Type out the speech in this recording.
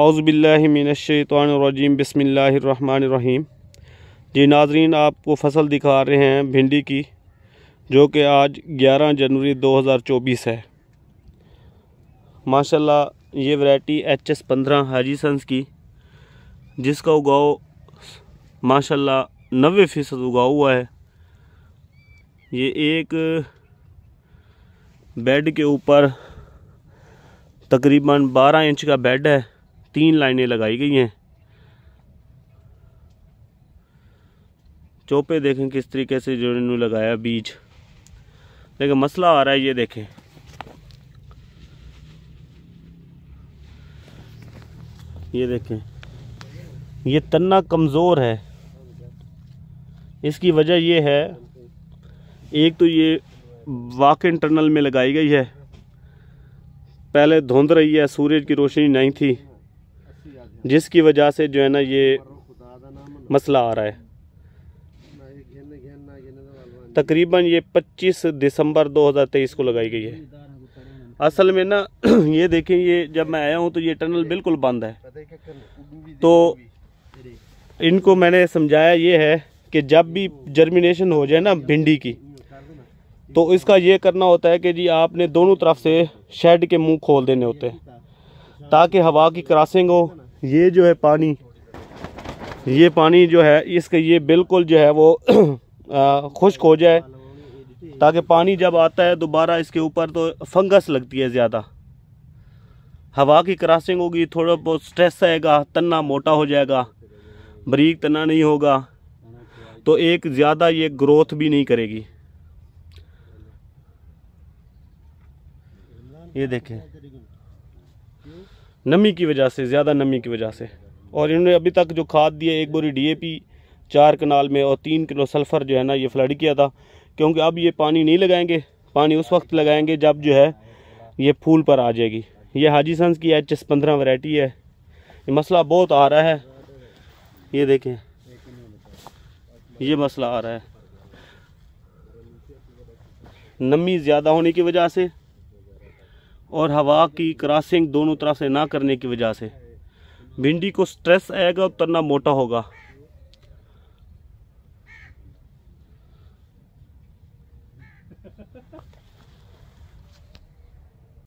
अज़बिल्लिमिनशैतरजीम बसमीम जी नाजरीन आपको फसल दिखा रहे हैं भिंडी की जो कि आज 11 जनवरी 2024 है माशाल्लाह ये वैरायटी एच एस पंद्रह हाजी सन्स की जिसका उगाओ माशाल्लाह नबे फ़ीसद उगा हुआ है ये एक बेड के ऊपर तकरीबन 12 इंच का बेड है तीन लाइनें लगाई गई हैं चौपे देखें किस तरीके से जो इन्होंने लगाया बीज लेकिन मसला आ रहा है ये देखें ये देखें ये तना कमज़ोर है इसकी वजह ये है एक तो ये वाक इंटरनल में लगाई गई है पहले धुंध रही है सूरज की रोशनी नहीं थी जिसकी वजह से जो है ना ये मसला आ रहा है तकरीबन ये 25 दिसंबर 2023 को लगाई गई है असल में ना ये देखें ये जब मैं आया हूँ तो ये टनल बिल्कुल बंद है तो इनको मैंने समझाया ये है कि जब भी जर्मिनेशन हो जाए ना भिंडी की तो इसका ये करना होता है कि जी आपने दोनों तरफ से शेड के मुंह खोल देने होते हैं ताकि हवा की क्रॉसिंग हो ये जो है पानी ये पानी जो है इसका ये बिल्कुल जो है वो खुश्क हो जाए ताकि पानी जब आता है दोबारा इसके ऊपर तो फंगस लगती है ज़्यादा हवा की क्रॉसिंग होगी थोड़ा बहुत स्ट्रेस आएगा तना मोटा हो जाएगा बरीक तना नहीं होगा तो एक ज़्यादा ये ग्रोथ भी नहीं करेगी ये देखें नमी की वजह से ज़्यादा नमी की वजह से और इन्होंने अभी तक जो खाद दी है एक बोरी डीएपी चार कनाल में और तीन किलो सल्फ़र जो है ना ये फ्लड किया था क्योंकि अब ये पानी नहीं लगाएंगे पानी उस वक्त लगाएंगे जब जो है ये फूल पर आ जाएगी ये हाजी सन्स की एच एस पंद्रह वरायटी है ये मसला बहुत आ रहा है ये देखें ये मसला आ रहा है नमी ज़्यादा होने की वजह से और हवा की क्रॉसिंग दोनों तरह से ना करने की वजह से भिंडी को स्ट्रेस आएगा और मोटा होगा